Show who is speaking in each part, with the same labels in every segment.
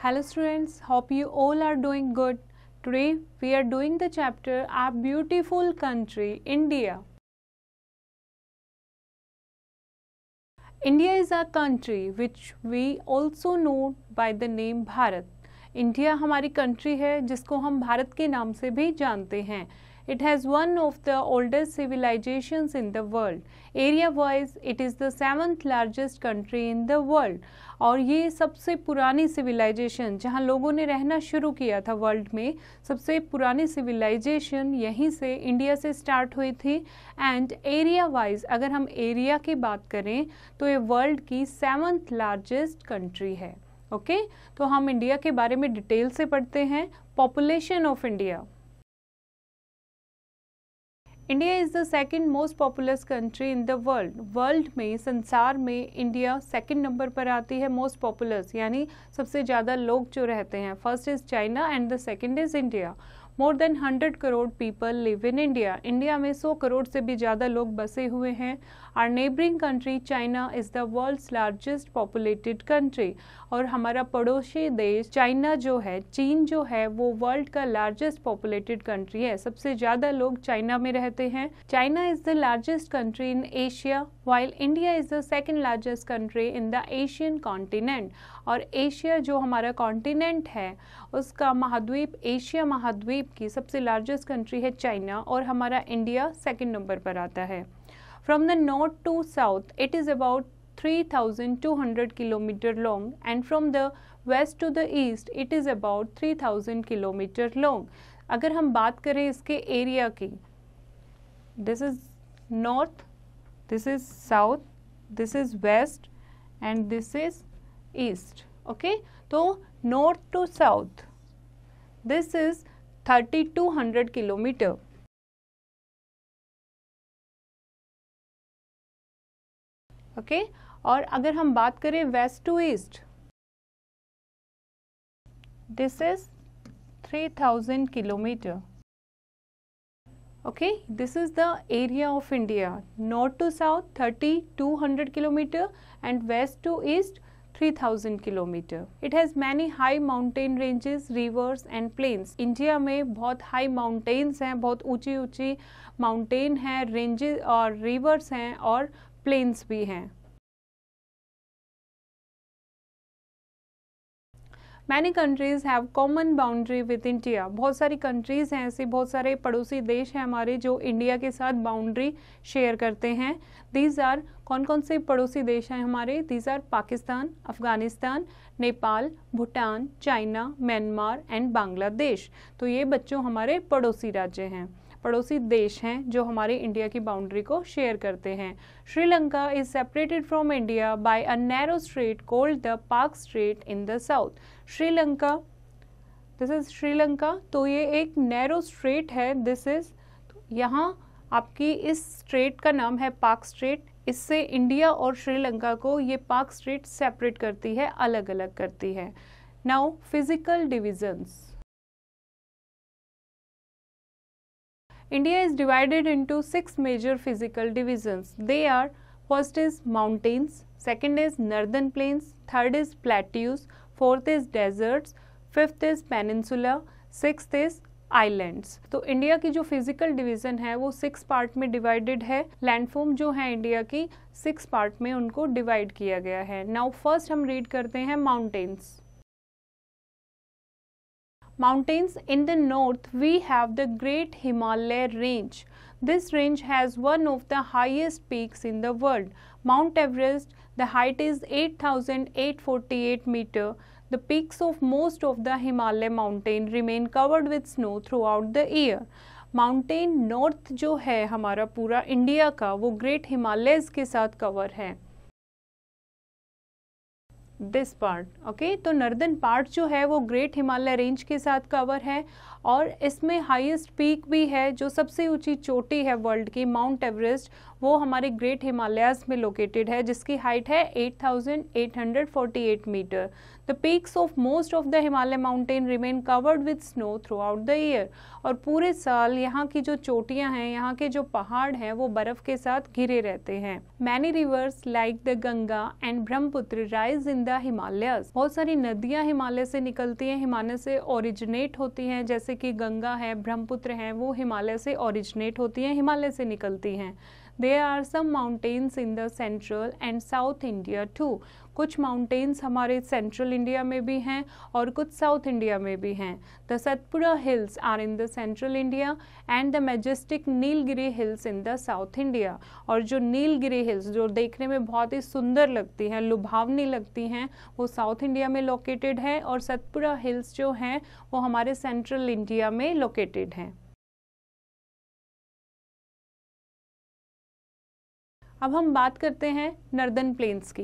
Speaker 1: Hello students, hope you all are doing good. Today we are doing the chapter Our Beautiful Country, India. India is a country which we also know by the name Bharat. india hamari country hai jisko hum bharat ke naam se bhi jante hain It has one of the oldest civilizations in the world. Area-wise, it is the seventh largest country in the world. और ये सबसे पुरानी civilisation जहाँ लोगों ने रहना शुरू किया था वर्ल्ड में सबसे पुरानी सिविलाइजेशन यहीं से इंडिया से स्टार्ट हुई थी एंड एरिया वाइज अगर हम एरिया की बात करें तो ये वर्ल्ड की सेवन्थ लार्जेस्ट कंट्री है ओके okay? तो हम इंडिया के बारे में डिटेल से पढ़ते हैं population of India India is the second most populous country in the world world में संसार में इंडिया सेकंड नंबर पर आती है मोस्ट पॉपुलस यानी सबसे ज़्यादा लोग जो रहते हैं first is China and the second is India more than 100 crore people live in India India में 100 करोड़ से भी ज़्यादा लोग बसे हुए हैं are neighbouring country China is the world's largest populated country और हमारा पड़ोसी देश चाइना जो है चीन जो है वो वर्ल्ड का लार्जेस्ट पॉपुलेटेड कंट्री है सबसे ज़्यादा लोग चाइना में रहते हैं China is the largest country in Asia while India is the second largest country in the Asian continent और एशिया जो हमारा कॉन्टिनेंट है उसका महाद्वीप एशिया महाद्वीप की सबसे लार्जेस्ट कंट्री है चाइना और हमारा इंडिया सेकेंड नंबर पर आता है from the north to south it is about 3200 kilometer and and the west to the east it is about three 3000 kilometre long अगर हम बात करें इसके एरिया की this is north this is south this is west and this is east okay तो north to south this is 3200 kilometer okay okay? और अगर हम बात करें west to east this is 3000 kilometre okay this is the area of india north to south 3200 kilometer and west to east 3000 kilometre it has many high mountain ranges rivers and plains India में बहुत high mountains हैं बहुत ऊंची ऊंची mountain हैं ranges और reverse हैं और प्लेन्स भी हैं many countries have common boundary with India बहुत सारी कंट्रीज़ हैं ऐसे बहुत सारे पड़ोसी देश हैं हमारे जो इंडिया के साथ बाउंड्री शेयर करते हैं दीज आर कौन कौन से पड़ोसी देश हैं हमारे these are Pakistan Afghanistan Nepal Bhutan China Myanmar and Bangladesh तो ये बच्चों हमारे पड़ोसी राज्य हैं पड़ोसी देश हैं जो हमारे इंडिया की बाउंड्री को शेयर करते हैं Sri Lanka is separated from India by a narrow strait called the Palk strait in the south Sri Lanka this is Sri Lanka तो ये एक नैरो स्ट्रेट है दिस इज यहाँ आपकी इस स्ट्रेट का नाम है पाक स्ट्रेट इससे इंडिया और श्रीलंका को ये पाक स्ट्रेट सेपरेट करती है अलग अलग करती है now physical divisions India is divided into six major physical divisions. They are first is mountains, second is northern plains, third is plateaus, fourth is deserts, fifth is peninsula, sixth is islands तो India की जो physical division है वो six part में divided है landform जो है India की सिक्स पार्ट में उनको डिवाइड किया गया है नाउ फर्स्ट हम रीड करते हैं mountains Mountains in the north, we have the Great Himalaya Range. This range has one of the highest peaks in the world. Mount Everest, the height is 8,848 meter. The peaks of most of the Himalaya mountain remain covered with snow throughout the year. Mountain north, जो है हमारा पूरा India का वो Great Himalayas के साथ cover है this part okay तो नर्दन पार्ट जो है वो ग्रेट हिमालय रेंज के साथ कवर है और इसमें हाईएस्ट पीक भी है जो सबसे ऊंची चोटी है वर्ल्ड की माउंट एवरेस्ट वो हमारे ग्रेट हिमालयाज में लोकेटेड है जिसकी हाइट है 8,848 metre the peaks of most of the Himalaya mountain remain covered with snow throughout the year और पूरे साल यहाँ की जो चोटियाँ हैं यहाँ के जो पहाड़ हैं वो बर्फ़ के साथ घिरे रहते हैं many rivers like the Ganga and Brahmaputra rise in the Himalayas बहुत सारी नदियाँ हिमालय से निकलती हैं हिमालय से ओरिजिनेट होती हैं जैसे कि गंगा है ब्रह्मपुत्र है वो हिमालय से ओरिजिनेट होती हैं हिमालय से निकलती हैं there are some mountains in the central and south India too कुछ माउंटेन्स हमारे सेंट्रल इंडिया में भी हैं और कुछ साउथ इंडिया में भी हैं the Satpura hills are in the central India and the majestic Nilgiri hills in the south India और जो नीलगिरी हिल्स जो देखने में बहुत ही सुंदर लगती हैं लुभावनी लगती हैं वो साउथ इंडिया में लोकेटेड है और सतपुरा हिल्स जो हैं वो हमारे सेंट्रल इंडिया में लोकेटेड हैं अब हम बात करते हैं नर्दन प्लेन्स की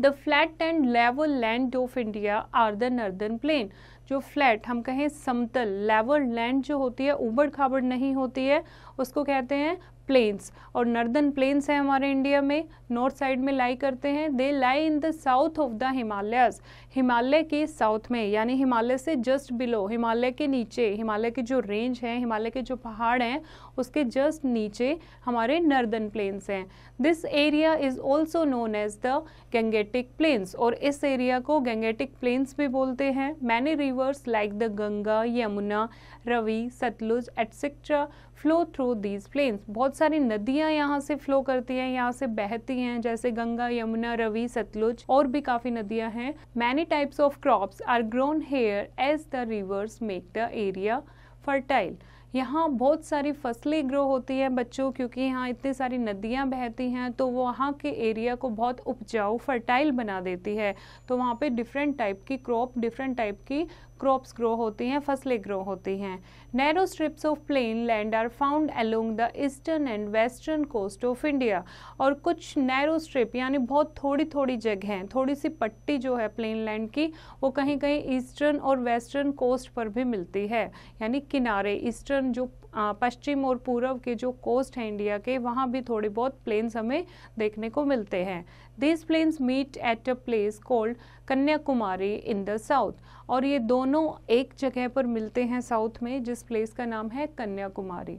Speaker 1: the flat and level land of India are the northern plain जो फ्लैट हम कहें समतल लेवल लैंड जो होती है उबड़ खाबड़ नहीं होती है उसको कहते हैं प्लेन्स और नर्दन प्लेन्स हैं हमारे इंडिया में नॉर्थ साइड में लाई करते हैं they lie in the south of the Himalayas Himalaya के साउथ में यानी हिमालय से जस्ट बिलो हिमालय के नीचे हिमालय के जो रेंज हैं हिमालय के जो पहाड़ हैं उसके जस्ट नीचे हमारे नर्दन प्लेन्स हैं this area is also known as the Gangetic plains और इस एरिया को गंगेटिक प्लेन्स भी बोलते हैं many rivers like the Ganga Yamuna Ravi Sutlej etcetera flow through these plains बहुत सारी नदियां यहाँ से फ्लो करती हैं यहाँ से बहती हैं जैसे गंगा यमुना रवि सतलुज और भी काफ़ी नदियां हैं many types of crops are grown here as the rivers make the area fertile यहाँ बहुत सारी फसलें ग्रो होती हैं बच्चों क्योंकि यहाँ इतनी सारी नदियाँ बहती हैं तो वो वहाँ के एरिया को बहुत उपजाऊ फर्टाइल बना देती है तो वहाँ पे डिफरेंट टाइप की क्रॉप डिफरेंट टाइप की क्रॉप्स ग्रो होती हैं फसलें ग्रो होती हैं narrow strips of plain land are found along the eastern and western coast of India और कुछ नैरो स्ट्रिप यानी बहुत थोड़ी थोड़ी जगह थोड़ी सी पट्टी जो है प्लेन लैंड की वो कहीं कहीं ईस्टर्न और वेस्टर्न कोस्ट पर भी मिलती है यानी किनारे ईस्टर्न जो पश्चिम और पूर्व के जो कोस्ट हैं इंडिया के वहाँ भी थोड़े बहुत प्लेन्स हमें देखने को मिलते हैं this plains meet at a place called Kanyakumari in the south और ये दोनों एक जगह पर मिलते हैं साउथ में जिस प्लेस का नाम है Kanyakumari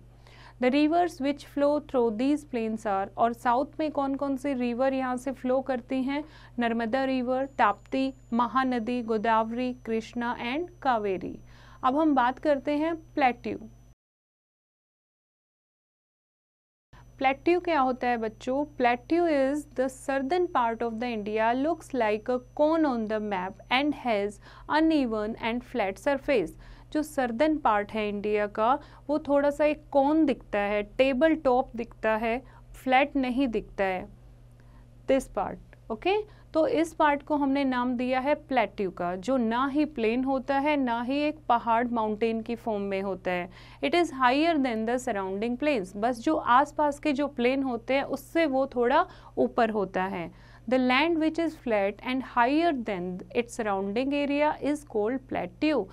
Speaker 1: the rivers which flow through these plains are और साउथ में कौन कौन से रिवर यहाँ से फ्लो करती हैं नर्मदा रिवर ताप्ती महानदी गोदावरी कृष्णा एंड कावेरी अब हम बात करते हैं प्लेट्यू प्लेट्यू क्या होता है बच्चों plateau is the southern part of the India looks like a cone on the map and has an end flat surface जो सर्दन पार्ट है इंडिया का वो थोड़ा सा एक कोन दिखता है टेबल टॉप दिखता है फ्लैट नहीं दिखता है दिस पार्ट ओके तो इस पार्ट को हमने नाम दिया है प्लेट्यू का जो ना ही प्लेन होता है ना ही एक पहाड़ माउंटेन की फॉर्म में होता है it is higher than the surrounding plains बस जो आसपास के जो प्लेन होते हैं उससे वो थोड़ा ऊपर होता है the land which is flat and higher than its surrounding area is called plateau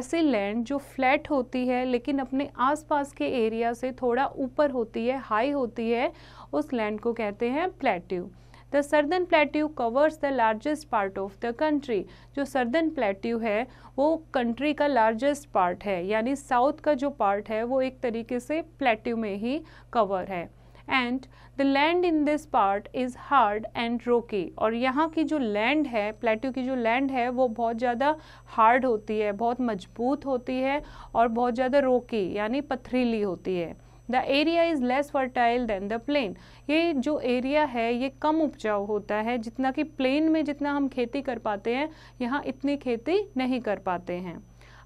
Speaker 1: ऐसे लैंड जो फ्लैट होती है लेकिन अपने आसपास के एरिया से थोड़ा ऊपर होती है हाई होती है उस लैंड को कहते हैं plateau the southern plateau covers the largest part of the country जो सर्दन प्लेट्यू है वो कंट्री का लार्जेस्ट पार्ट है यानी साउथ का जो पार्ट है वो एक तरीके से प्लेट्यू में ही कवर है and the land in this part is hard and rocky और यहाँ की जो लैंड है प्लेट्यू की जो लैंड है वो बहुत ज़्यादा हार्ड होती है बहुत मजबूत होती है और बहुत ज़्यादा रोकी यानी पथरीली होती है the area is less fertile than the plain ये जो एरिया है ये कम उपजाऊ होता है जितना कि प्लेन में जितना हम खेती कर पाते हैं यहाँ इतनी खेती नहीं कर पाते हैं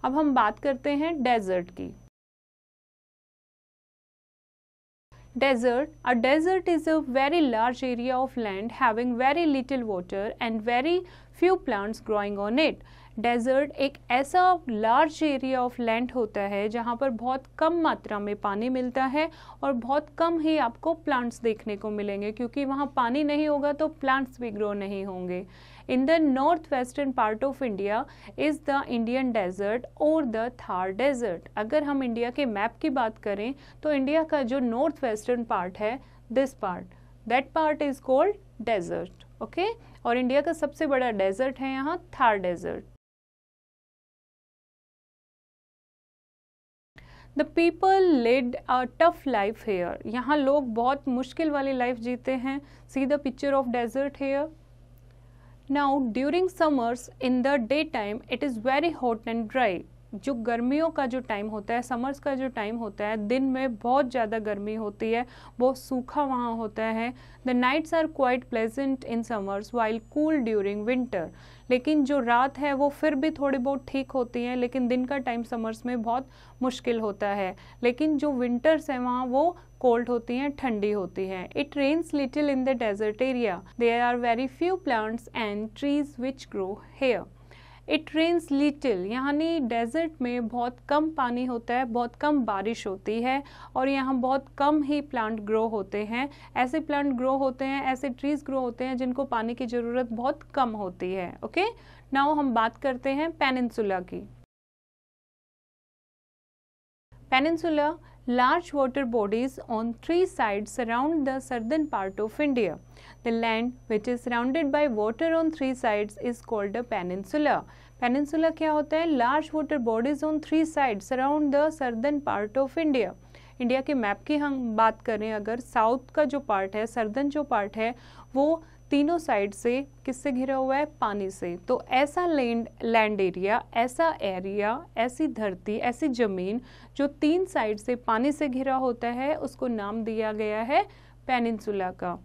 Speaker 1: अब हम बात करते हैं डेजर्ट की desert a desert is a very large area of land having very little water and very few plants growing on it desert एक ऐसा लार्ज एरिया ऑफ लैंड होता है जहाँ पर बहुत कम मात्रा में पानी मिलता है और बहुत कम ही आपको प्लांट्स देखने को मिलेंगे क्योंकि वहाँ पानी नहीं होगा तो प्लांट्स भी ग्रो नहीं होंगे the north western part of India is the Indian desert और द थार डेजर्ट अगर हम इंडिया के मैप की बात करें तो इंडिया का जो नॉर्थ वेस्टर्न पार्ट है this part that part is called desert okay और इंडिया का सबसे बड़ा डेजर्ट है यहाँ Thar desert the people lead a tough life here यहाँ लोग बहुत मुश्किल वाली लाइफ जीते हैं see the picture of desert here now during summers in the day time it is very hot and dry जो गर्मियों का जो टाइम होता है समर्स का जो टाइम होता है दिन में बहुत ज़्यादा गर्मी होती है बहुत सूखा वहाँ होता है the nights are quite pleasant in summers while cool during winter लेकिन जो रात है वो फिर भी थोड़ी बहुत ठीक होती हैं लेकिन दिन का टाइम समर्स में बहुत मुश्किल होता है लेकिन जो विंटर्स हैं वहाँ वो कोल्ड होती हैं ठंडी होती हैं it rains little in the desert area there are very few plants and trees which grow here it rains little यानी डेजर्ट में बहुत कम पानी होता है बहुत कम बारिश होती है और यहाँ बहुत कम ही प्लांट ग्रो होते हैं ऐसे प्लांट ग्रो होते हैं ऐसे ट्रीज़ ग्रो होते हैं जिनको पानी की ज़रूरत बहुत कम होती है ओके नाउ हम बात करते हैं पेनिनसुला की peninsula large water bodies on three sides surround the southern part of India. The land which is surrounded by water on three sides is called a peninsula. Peninsula kya hota hai large water bodies on three sides surround the southern part of India. India के map की हम बात करें अगर south का जो part है southern जो पार्ट है वो तीनों साइड से किससे घिरा हुआ है पानी से तो ऐसा लैंड लैंड एरिया ऐसा एरिया ऐसी धरती ऐसी जमीन जो तीन साइड से पानी से घिरा होता है उसको नाम दिया गया है पेनिनसुला का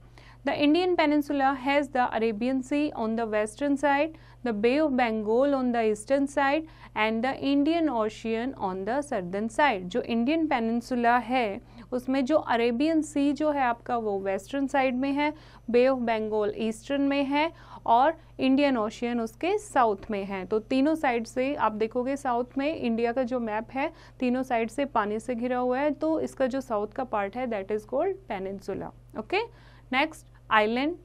Speaker 1: the Indian peninsula has the Arabian Sea on the western side the Bay of Bengal on the eastern side and the Indian Ocean on the southern side जो इंडियन पेनिनसुला है उसमें जो अरेबियन सी जो है आपका वो वेस्टर्न साइड में है बे ऑफ बंगाल ईस्टर्न में है और इंडियन ओशियन उसके साउथ में है तो तीनों साइड से आप देखोगे साउथ में इंडिया का जो मैप है तीनों साइड से पानी से घिरा हुआ है तो इसका जो साउथ का पार्ट है that is called peninsula okay next island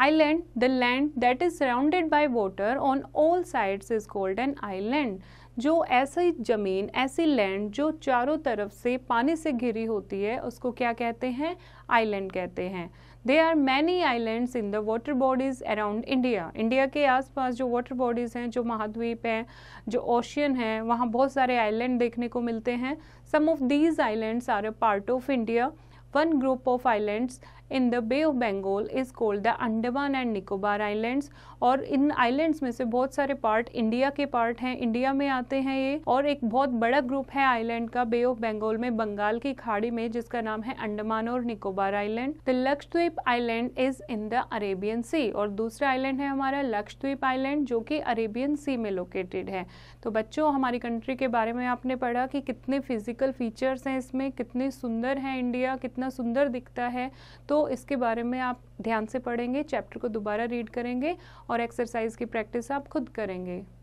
Speaker 1: island the land that is surrounded by water on all side is called an island जो ऐसी ज़मीन ऐसी लैंड जो चारों तरफ से पानी से घिरी होती है उसको क्या कहते हैं आइलैंड कहते हैं they are many islands in the water bodies around India India के आसपास जो वाटर बॉडीज़ हैं जो महाद्वीप हैं जो ओशियन है वहाँ बहुत सारे आइलैंड देखने को मिलते हैं some of these islands are a part of India one group of islands in the Bay of Bengal is called the Andaman and Nicobar islands और इन आइलैंड्स में से बहुत सारे पार्ट इंडिया के पार्ट हैं इंडिया में आते हैं ये और एक बहुत बड़ा ग्रुप है आइलैंड का बे ऑफ बंगाल में बंगाल की खाड़ी में जिसका नाम है अंडमान और Nicobar island the Lakshadweep island is in the Arabian Sea और दूसरा आइलैंड है हमारा लक्षद्वीप आइलैंड जो कि अरेबियन सी में लोकेटेड है तो बच्चों हमारी कंट्री के बारे में आपने पढ़ा कि कितने फिजिकल फीचर्स हैं इसमें कितने सुंदर है इंडिया कितना सुंदर दिखता है तो तो इसके बारे में आप ध्यान से पढ़ेंगे चैप्टर को दोबारा रीड करेंगे और एक्सरसाइज की प्रैक्टिस आप खुद करेंगे